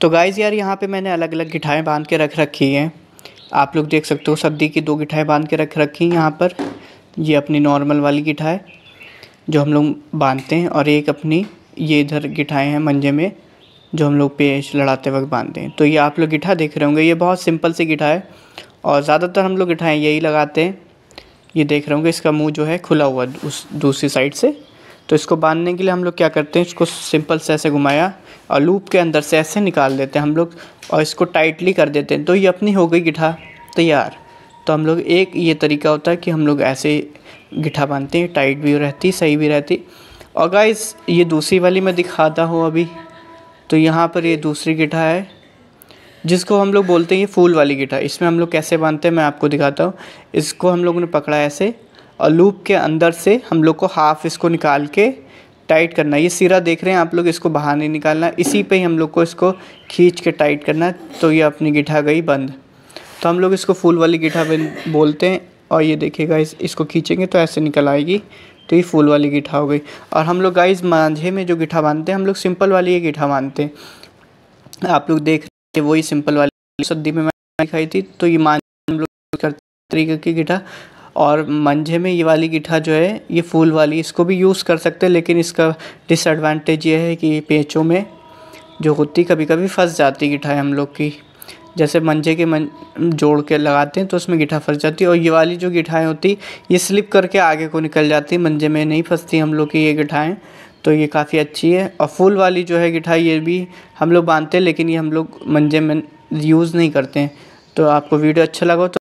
तो गाइज़ यार यहाँ पे मैंने अलग अलग गिठाएँ बांध के रख रखी हैं आप लोग देख सकते हो सब्दी की दो गिठाएँ बांध के रख रखी हैं यहाँ पर ये अपनी नॉर्मल वाली गिठाएँ जो हम लोग बांधते हैं और एक अपनी ये इधर गिठाएँ हैं मंजे में जो हम लोग पेश लड़ाते वक्त बांधते हैं तो ये आप लोग गिठा देख रहे होंगे ये बहुत सिंपल सी गिठा है और ज़्यादातर हम लोग गिठाएँ यही लगाते हैं ये देख रहे होंगे इसका मुँह जो है खुला हुआ उस दूसरी साइड से तो इसको बांधने के लिए हम लोग क्या करते हैं इसको सिंपल से ऐसे घुमाया और लूप के अंदर से ऐसे निकाल देते हैं हम लोग और इसको टाइटली कर देते हैं तो ये अपनी हो गई गिठा तैयार तो हम लोग एक ये तरीका होता है कि हम लोग ऐसे गिठा बांधते हैं टाइट भी रहती सही भी रहती और गाइस ये दूसरी वाली मैं दिखाता हूँ अभी तो यहाँ पर ये दूसरी गिठा है जिसको हम लोग बोलते हैं ये फूल वाली गिठा इसमें हम लोग कैसे बांधते हैं मैं आपको दिखाता हूँ इसको हम लोगों ने पकड़ा ऐसे और लूप के अंदर से हम लोग को हाफ इसको निकाल के टाइट करना ये सिरा देख रहे हैं आप लोग इसको बाहर नहीं निकालना इसी पे ही हम लोग को इसको खींच के टाइट करना तो ये अपनी गिठा गई बंद तो हम लोग इसको फूल वाली गिठा बोलते हैं और ये देखिएगा इस, इसको खींचेंगे तो ऐसे निकल आएगी तो ये फूल वाली गिठा हो गई और हम लोग गाइज मांझे में जो गिठा बांधते हैं हम लोग सिंपल वाली ये गिठा बांधते हैं आप लोग देख रहे हैं वही सिंपल वाली सदी में मैंने दिखाई थी तो ये मान हम लोग करते तरीके की गिठा और मंझे में ये वाली गिठा जो है ये फूल वाली इसको भी यूज़ कर सकते हैं लेकिन इसका डिसएडवांटेज ये है कि पेचों में जो होती कभी कभी फंस जाती गिठाएँ हम लोग की जैसे मंझे के मन जोड़ के लगाते हैं तो उसमें गिठा फंस जाती है और ये वाली जो गिठाएँ होती ये स्लिप करके आगे को निकल जाती मंजे में नहीं फंसती हम लोग की ये गिठाएँ तो ये काफ़ी अच्छी है और फूल वाली जो है गिठाई ये भी हम लोग बांधते हैं लेकिन ये हम लोग मंजे में यूज़ नहीं करते हैं तो आपको वीडियो अच्छा लगा तो